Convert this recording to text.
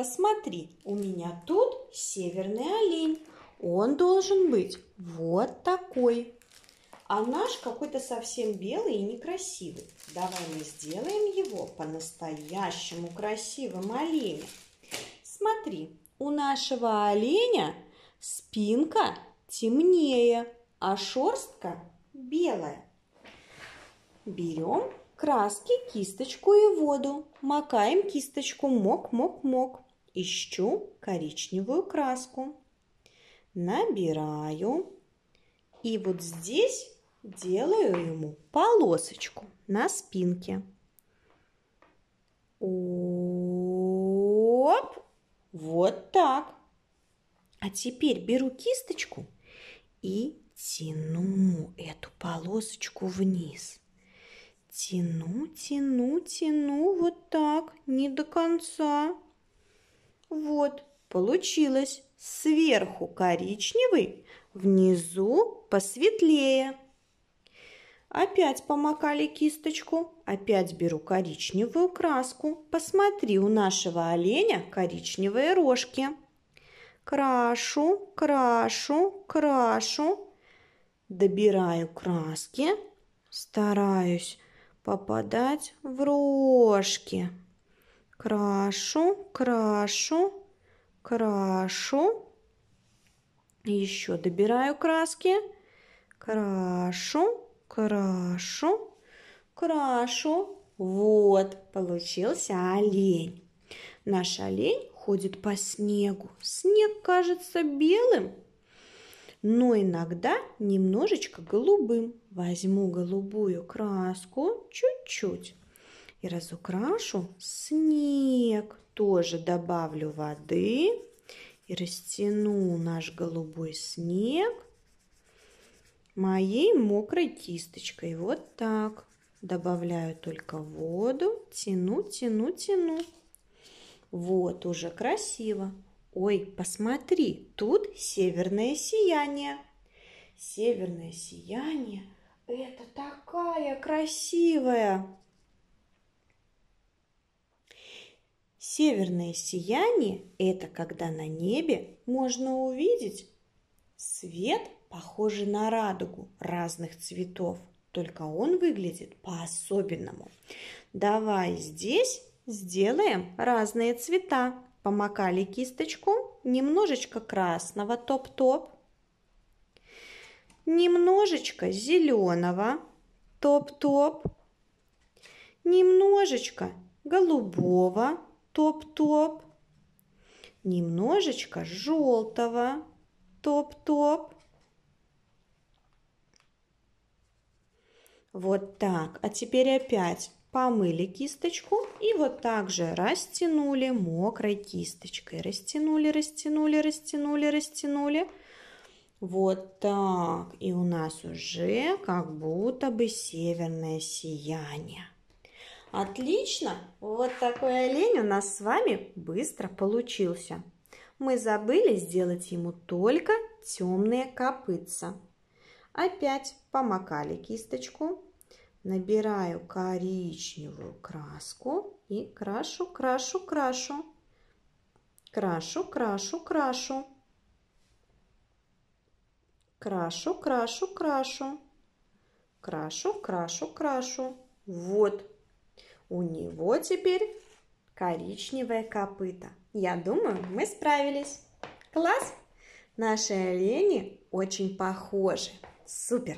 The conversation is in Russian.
Посмотри, у меня тут северный олень. Он должен быть вот такой. А наш какой-то совсем белый и некрасивый. Давай мы сделаем его по-настоящему красивым оленем. Смотри, у нашего оленя спинка темнее, а шерстка белая. Берем краски, кисточку и воду. Макаем кисточку мок-мок-мок ищу коричневую краску, набираю и вот здесь делаю ему полосочку на спинке. Оп! Вот так. А теперь беру кисточку и тяну эту полосочку вниз. Тяну, тяну, тяну вот так, не до конца. Вот, получилось. Сверху коричневый, внизу посветлее. Опять помакали кисточку, опять беру коричневую краску. Посмотри, у нашего оленя коричневые рожки. Крашу, крашу, крашу. Добираю краски, стараюсь попадать в рожки крашу, крашу, крашу. Еще добираю краски. Крашу, крашу, крашу. Вот, получился олень. Наш олень ходит по снегу. Снег кажется белым, но иногда немножечко голубым. Возьму голубую краску чуть-чуть и разукрашу снег. Тоже добавлю воды и растяну наш голубой снег моей мокрой кисточкой. Вот так. Добавляю только воду, тяну, тяну, тяну. Вот, уже красиво. Ой, посмотри, тут северное сияние. Северное сияние – это такая красивая Северное сияние – это когда на небе можно увидеть свет, похожий на радугу разных цветов, только он выглядит по-особенному. Давай здесь сделаем разные цвета. Помакали кисточку, немножечко красного топ-топ, немножечко зеленого топ-топ, немножечко голубого топ-топ, немножечко желтого, топ-топ. Вот так. А теперь опять помыли кисточку и вот так же растянули мокрой кисточкой. Растянули, растянули, растянули, растянули. Вот так. И у нас уже как будто бы северное сияние. Отлично! Вот такой олень у нас с вами быстро получился. Мы забыли сделать ему только темные копытца. Опять помакали кисточку. Набираю коричневую краску и крашу, крашу, крашу. Крашу, крашу, крашу. Крашу, крашу, крашу. Крашу, крашу, крашу. Вот у него теперь коричневое копыта. Я думаю, мы справились. Класс! Наши олени очень похожи. Супер!